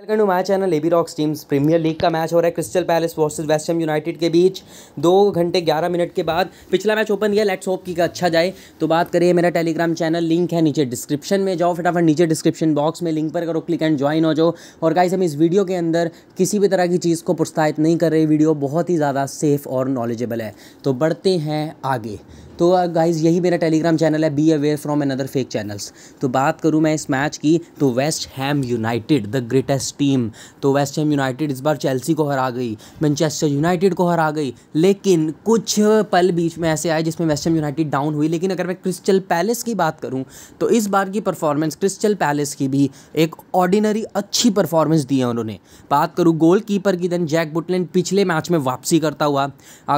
welcome to my channel AB rocks teams premier league का match हो रहा है Crystal Palace versus West Ham United के बीच दो घंटे ग्यारह मिनट के बाद पिछला मैच ओपन किया लेट्स होप की अच्छा जाए तो बात करिए मेरा टेलीग्राम चैनल लिंक है नीचे डिस्क्रिप्शन में जाओ फटाफट नीचे डिस्क्रिप्शन बॉक्स में लिंक पर करो क्लिक एंड ज्वाइन हो जाओ और गाइज हम इस वीडियो के अंदर किसी भी तरह की चीज़ को प्रोत्साहित नहीं कर रहे वीडियो बहुत ही ज़्यादा सेफ और नॉलेजेबल है तो बढ़ते हैं आगे तो गाइज़ uh, यही मेरा टेलीग्राम चैनल है be aware from another fake channels तो बात करूँ मैं इस मैच की तो West Ham United the greatest team तो वेस्ट हैम यूनाइटेड इस बार चेल्सी को हरा गई मैनचेस्टर यूनाइटेड को हरा गई लेकिन कुछ पल बीच में ऐसे आए जिसमें वेस्ट हैम यूनाइटेड डाउन हुई लेकिन अगर मैं क्रिस्टल पैलेस की बात करूँ तो इस बार की परफॉर्मेंस क्रिस्टल पैलेस की भी एक ऑर्डिनरी अच्छी परफॉर्मेंस दी है उन्होंने बात करूँ गोल कीपर की देन जैक बुटलैंड पिछले मैच में वापसी करता हुआ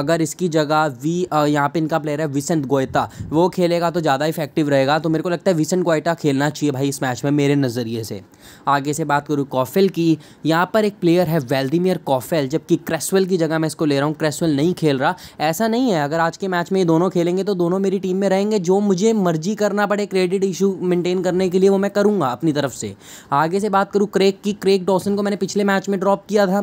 अगर इसकी जगह वी uh, यहाँ पर इनका प्लेयर है विस विसेंट गोयता वो खेलेगा तो ज़्यादा इफेक्टिव रहेगा तो मेरे को लगता है विसेंट गोयटा खेलना चाहिए भाई इस मैच में मेरे नज़रिए से आगे से बात करूँ कॉफेल की यहाँ पर एक प्लेयर है वेल्दीमियर कॉफेल जबकि क्रेसवेल की जगह मैं इसको ले रहा हूँ क्रेसवेल नहीं खेल रहा ऐसा नहीं है अगर आज के मैच में ये दोनों खेलेंगे तो दोनों मेरी टीम में रहेंगे जो मुझे मर्जी करना पड़े क्रेडिट इशू मेंटेन करने के लिए वो मैं करूँगा अपनी तरफ से आगे से बात करूँ क्रेक की क्रेक डॉसन को मैंने पिछले मैच में ड्रॉप किया था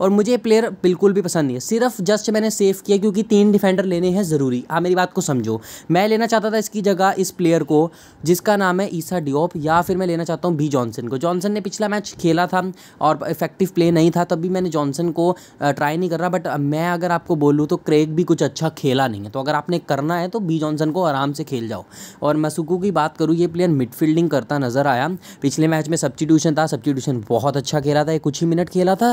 और मुझे प्लेयर बिल्कुल भी पसंद नहीं है सिर्फ जस्ट मैंने सेव किया क्योंकि तीन डिफेंडर लेने हैं ज़रूरी आप हाँ, मेरी बात को समझो मैं लेना चाहता था इसकी जगह इस प्लेयर को जिसका नाम है ईसा डिओप या फिर मैं लेना चाहता हूँ बी जॉनसन को जॉनसन ने पिछला मैच खेला था और इफेक्टिव प्ले नहीं था तब भी मैंने जॉनसन को ट्राई नहीं कर रहा बट मैं अगर आपको बोलूँ तो क्रेग भी कुछ अच्छा खेला नहीं है तो अगर आपने करना है तो बी जॉनसन को आराम से खेल जाओ और मसूकू की बात करूँ ये प्लेयर मिडफील्डिंग करता नज़र आया पिछले मैच में सब्सटीट्यूशन था सब्सटीट्यूशन बहुत अच्छा खेला था कुछ ही मिनट खेला था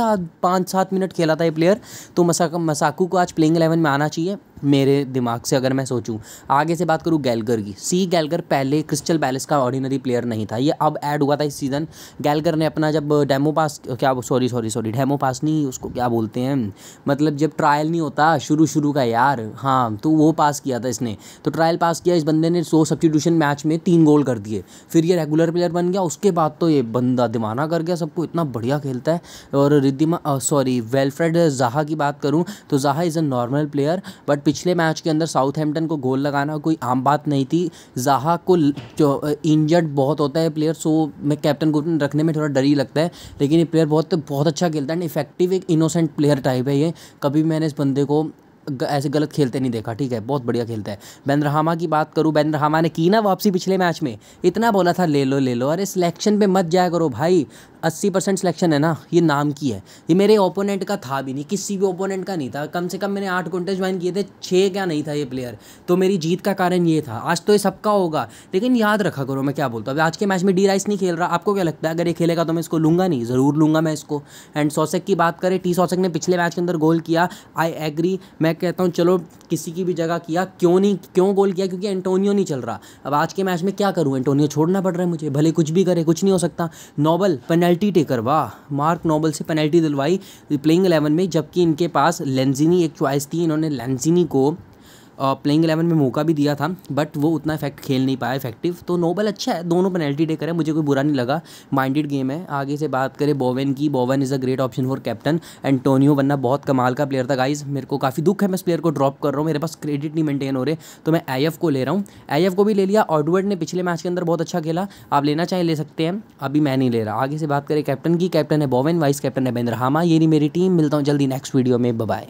पाँच सात मिनट खेला था ये प्लेयर तो मसाकू को आज प्लेइंग एलेवन में आना चाहिए मेरे दिमाग से अगर मैं सोचूं आगे से बात करूं गैलगर की सी गैलगर पहले क्रिस्टल पैलेस का ऑर्डिनरी प्लेयर नहीं था ये अब ऐड हुआ था इस सीज़न गैलगर ने अपना जब डेमो पास क्या सॉरी सॉरी सॉरी डेमो पास नहीं उसको क्या बोलते हैं मतलब जब ट्रायल नहीं होता शुरू शुरू का यार हाँ तो वो पास किया था इसने तो ट्रायल पास किया इस बंदे ने सो सब्सटीट्यूशन मैच में तीन गोल कर दिए फिर ये रेगुलर प्लेयर बन गया उसके बाद तो ये बंदा दिमाना कर गया सबको इतना बढ़िया खेलता है और रिद्धिमा सॉरी वेलफ्रेड जहा की बात करूँ तो Zaha is a normal player but पिछले मैच के अंदर साउथहैम्पटन को गोल लगाना कोई आम बात नहीं थी जहा को जो इंजर्ड बहुत होता है प्लेयर सो मैं कैप्टन को रखने में थोड़ा डर ही लगता है लेकिन ये प्लेयर बहुत बहुत अच्छा खेलता है एंड इफेक्टिव एक इनोसेंट प्लेयर टाइप है ये कभी मैंने इस बंदे को ऐसे गलत खेलते नहीं देखा ठीक है बहुत बढ़िया खेलता है बेंद्रहामा की बात करूँ बैनरहामा ने की ना वापसी पिछले मैच में इतना बोला था ले लो ले लो अरे सिलेक्शन पे मत जाया करो भाई अस्सी परसेंट सिलेक्शन है ना ये नाम की है ये मेरे ओपोनेंट का था भी नहीं किसी भी ओपोनेंट का नहीं था कम से कम मैंने आठ घंटे ज्वाइन किए थे छः क्या नहीं था ये प्लेयर तो मेरी जीत का कारण ये था आज तो ये सबका होगा लेकिन याद रखा करो मैं क्या बोलता हूँ आज के मैच में डी राइस नहीं खेल रहा आपको क्या लगता है अगर ये खेलेगा तो मैं इसको लूँगा नहीं ज़रूर लूँगा मैं इसको एंड सौसेक की बात करें टी सौसेक ने पिछले मैच के अंदर गोल किया आई एग्री मैं मैं कहता हूँ चलो किसी की भी जगह किया क्यों नहीं क्यों गोल किया क्योंकि एंटोनियो नहीं चल रहा अब आज के मैच में क्या करूँ एंटोनियो छोड़ना पड़ रहा है मुझे भले कुछ भी करे कुछ नहीं हो सकता नोबल पेनल्टी टेकर वाह मार्क नोबल से पेनल्टी दिलवाई प्लेइंग एलेवन में जबकि इनके पास लेंजिनी एक चॉइस थी इन्होंने लेंजिनी को प्लेइंग एलेवन में मौका भी दिया था बट वो उतना इफेक्ट खेल नहीं पाया इफेक्टिव तो नोबल अच्छा है दोनों पेनल्टी टेकर है मुझे कोई बुरा नहीं लगा माइंडेड गेम है आगे से बात करें बोवेन की Bowen is a great option for captain Antonio वरना बहुत कमाल का प्लेयर था गाइज मेरे को काफ़ी दुख है मैं इस प्लेयर को ड्रॉप कर रहा हूँ मेरे पास क्रेडिट नहीं मेंटेन हो रहे तो मैं आई को ले रहा हूँ आई को भी ले लिया ऑडवर्ड ने पिछले मैच के अंदर बहुत अच्छा खेला आप लेना चाहें ले सकते हैं अभी मैं नहीं ले रहा आगे से बात करें कैप्टन की कैप्टन है बोवेन वाइस कैप्टन है बेंद्र हामा ये नहीं मेरी टीम मिलता हूँ जल्दी नेक्स्ट वीडियो में बबाई